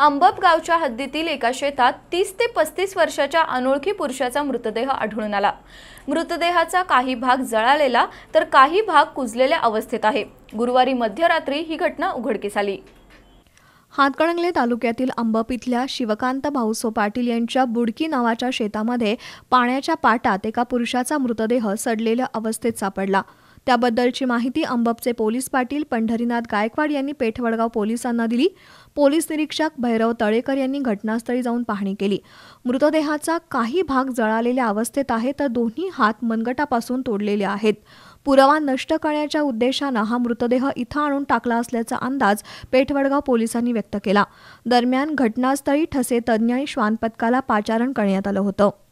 आंबप गावच्या हद्दीतील एका शेतात तीस ते पस्तीस वर्षाच्या अनोळखी पुरुषाचा मृतदेह आढळून आला मृतदेहाचा काही भाग जळालेला तर काही भाग कुजलेल्या अवस्थेत आहे गुरुवारी मध्यरात्री ही घटना उघडकीस आली हातकणंगले तालुक्यातील अंबप इथल्या शिवकांत भाऊसो पाटील यांच्या बुडकी नावाच्या शेतामध्ये पाण्याच्या पाटात एका पुरुषाचा मृतदेह सडलेल्या अवस्थेत सापडला त्याबद्दलची माहिती अंबबचे पोलीस पाटील पंढरीनाथ गायकवाड यांनी पेठवडगाव पोलिसांना दिली पोलीस निरीक्षक भैरव तळेकर यांनी घटनास्थळी जाऊन पाहणी केली मृतदेहाचा काही भाग जळालेल्या अवस्थेत आहे तर दोन्ही हात मनगटापासून तोडलेले आहेत पुरावा नष्ट करण्याच्या उद्देशानं हा मृतदेह इथं आणून टाकला असल्याचा अंदाज पेठवडगाव पोलिसांनी व्यक्त केला दरम्यान घटनास्थळी ठसे तज्ञ आणि श्वानपथकाला पाचारण करण्यात आलं होतं